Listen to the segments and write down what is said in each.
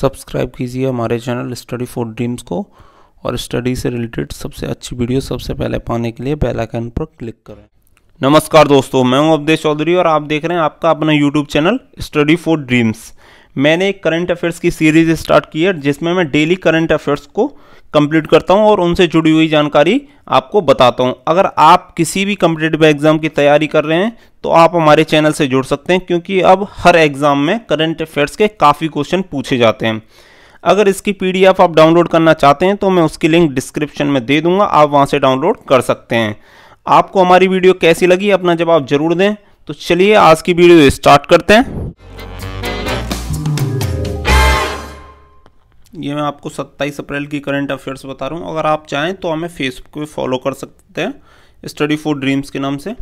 subscribe कीजिए हमारे channel study for dreams को और स्टडी से रिलेटेड सबसे अच्छी वीडियो सबसे पहले पाने के लिए बेल आइकन पर क्लिक करें नमस्कार दोस्तों मैं हूं अवधेश चौधरी और आप देख रहे हैं आपका अपना YouTube channel study for dreams मैंने एक करंट अफेयर्स की सीरीज स्टार्ट की है जिसमें मैं डेली करंट अफेयर्स को कंप्लीट करता हूं और उनसे जुड़ी हुई जानकारी आपको बताता हूं अगर आप किसी भी कम्पिटेटिव एग्ज़ाम की तैयारी कर रहे हैं तो आप हमारे चैनल से जुड़ सकते हैं क्योंकि अब हर एग्ज़ाम में करंट अफेयर्स के काफ़ी क्वेश्चन पूछे जाते हैं अगर इसकी पी आप डाउनलोड करना चाहते हैं तो मैं उसकी लिंक डिस्क्रिप्शन में दे दूंगा आप वहाँ से डाउनलोड कर सकते हैं आपको हमारी वीडियो कैसी लगी अपना जवाब जरूर दें तो चलिए आज की वीडियो स्टार्ट करते हैं ये मैं आपको 27 अप्रैल की करंट अफेयर्स बता रहा हूँ अगर आप चाहें तो हमें फेसबुक पे फॉलो कर सकते हैं स्टडी फॉर ड्रीम्स के नाम से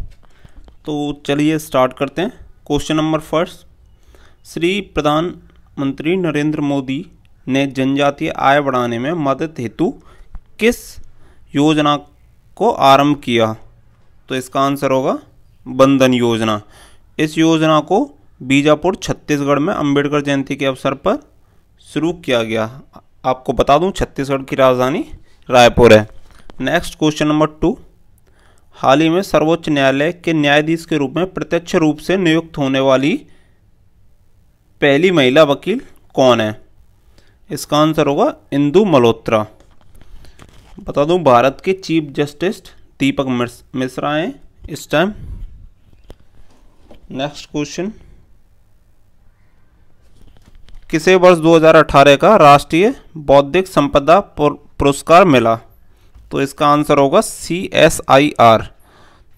तो चलिए स्टार्ट करते हैं क्वेश्चन नंबर फर्स्ट श्री प्रधानमंत्री नरेंद्र मोदी ने जनजातीय आय बढ़ाने में मदद हेतु किस योजना को आरंभ किया तो इसका आंसर होगा बंधन योजना इस योजना को बीजापुर छत्तीसगढ़ में अंबेडकर जयंती के अवसर पर शुरू किया गया आपको बता दूं छत्तीसगढ़ की राजधानी रायपुर है नेक्स्ट क्वेश्चन नंबर टू हाल ही में सर्वोच्च न्यायालय के न्यायाधीश के रूप में प्रत्यक्ष रूप से नियुक्त होने वाली पहली महिला वकील कौन है इसका आंसर होगा इंदु मल्होत्रा बता दूं भारत के चीफ जस्टिस दीपक मिश्रा हैं इस टाइम नेक्स्ट क्वेश्चन किसे वर्ष 2018 का राष्ट्रीय बौद्धिक संपदा पुरस्कार मिला तो इसका आंसर होगा सी एस आई आर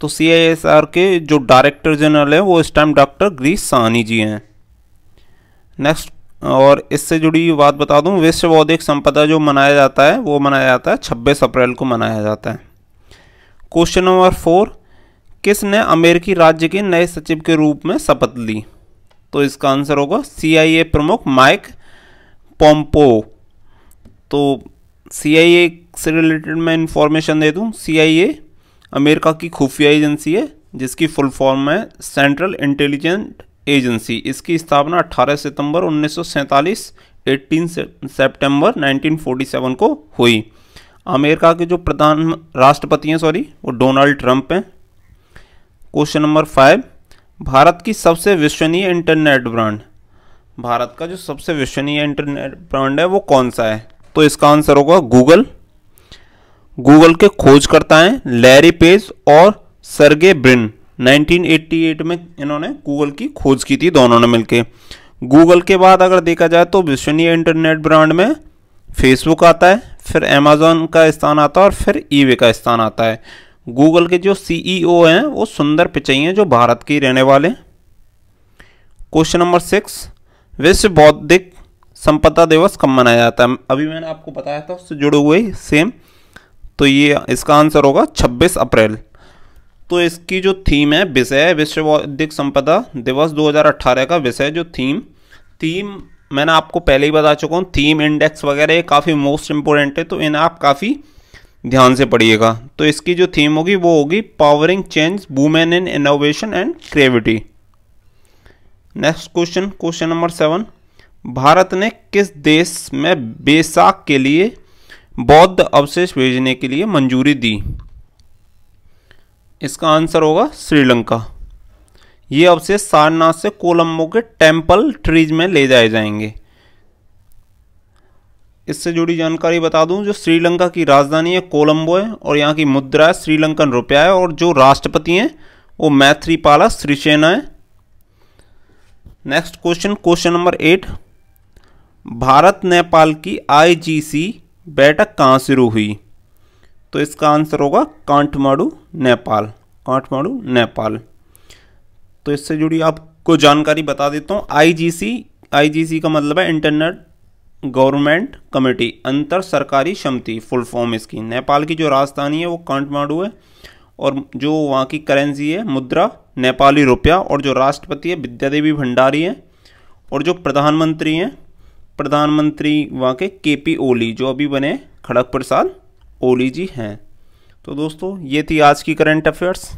तो सी एस आर के जो डायरेक्टर जनरल हैं वो इस टाइम डॉक्टर ग्रीस सहनी जी हैं नेक्स्ट और इससे जुड़ी बात बता दूं विश्व बौद्धिक संपदा जो मनाया जाता है वो मनाया जाता है छब्बीस अप्रैल को मनाया जाता है क्वेश्चन नंबर फोर किसने अमेरिकी राज्य के नए सचिव के रूप में शपथ ली तो इसका आंसर होगा सीआईए प्रमुख माइक पोम्पो तो सीआईए से रिलेटेड मैं इंफॉर्मेशन दे दूं सीआईए अमेरिका की खुफिया एजेंसी है जिसकी फुल फॉर्म है सेंट्रल इंटेलिजेंट एजेंसी इसकी स्थापना 18 सितंबर 1947 18 सितंबर 1947 को हुई अमेरिका के जो प्रधान राष्ट्रपति हैं सॉरी वो डोनाल्ड ट्रंप हैं क्वेश्चन नंबर फाइव भारत की सबसे विश्वसनीय इंटरनेट ब्रांड भारत का जो सबसे विश्वसनीय इंटरनेट ब्रांड है वो कौन सा है तो इसका आंसर होगा गूगल गूगल के खोजकर्ता हैं लैरी पेज और सरगे ब्रिन 1988 में इन्होंने गूगल की खोज की थी दोनों ने मिलकर गूगल के बाद अगर देखा जाए तो विश्वसनीय इंटरनेट ब्रांड में फेसबुक आता है फिर अमेजोन का स्थान आता है और फिर ईवे का स्थान आता है गूगल के जो सीईओ e हैं वो सुंदर पिचई हैं जो भारत के रहने वाले क्वेश्चन नंबर सिक्स विश्व बौद्धिक संपदा दिवस कब मनाया जाता है अभी मैंने आपको बताया था उससे जुड़े हुए सेम तो ये इसका आंसर होगा 26 अप्रैल तो इसकी जो थीम है विषय विश्व बौद्धिक संपदा दिवस 2018 का विषय जो थीम थीम मैंने आपको पहले ही बता चुका हूँ थीम इंडेक्स वगैरह काफ़ी मोस्ट इम्पोर्टेंट है तो इन्हें आप काफ़ी ध्यान से पढ़िएगा तो इसकी जो थीम होगी वो होगी powering change women in innovation and creativity next question question number seven Bharat ने किस देश में बेसाख के लिए बौद्ध अवशेष भेजने के लिए मंजूरी दी इसका आंसर होगा श्रीलंका ये अवशेष सारनाथ से कोलम्बो के टेम्पल ट्रीज में ले जाए जाएंगे इससे जुड़ी जानकारी बता दूं जो श्रीलंका की राजधानी है कोलंबो है और यहाँ की मुद्रा है श्रीलंकन रुपया है और जो राष्ट्रपति हैं वो मैथ्रीपाला श्रीसेना है next question question number eight Bharat Nepal की आईजीसी बैठक कहाँ शुरू हुई तो इसका आंसर होगा कांठमांडू नेपाल कांठमांडू नेपाल तो इससे जुड़ी आपको जानकारी बता देता हूँ आई जी का मतलब है इंटरनेट गवर्नमेंट कमेटी अंतर सरकारी समिति फुल फॉर्म इसकी नेपाल की जो राजधानी है वो काठमांडू है और जो वहाँ की करेंसी है मुद्रा नेपाली रुपया और जो राष्ट्रपति है विद्या देवी भंडारी है और जो प्रधानमंत्री हैं प्रधानमंत्री वहाँ के के पी ओली जो अभी बने खड़ग प्रसाद ओली जी हैं तो दोस्तों ये थी आज की करंट अफेयर्स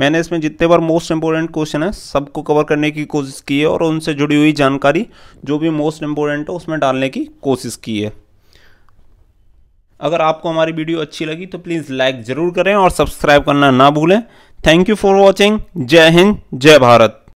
मैंने इसमें जितने बार मोस्ट इंपॉर्टेंट क्वेश्चन है सबको कवर करने की कोशिश की है और उनसे जुड़ी हुई जानकारी जो भी मोस्ट इंपॉर्टेंट है उसमें डालने की कोशिश की है अगर आपको हमारी वीडियो अच्छी लगी तो प्लीज़ लाइक ज़रूर करें और सब्सक्राइब करना ना भूलें थैंक यू फॉर वॉचिंग जय हिंद जय भारत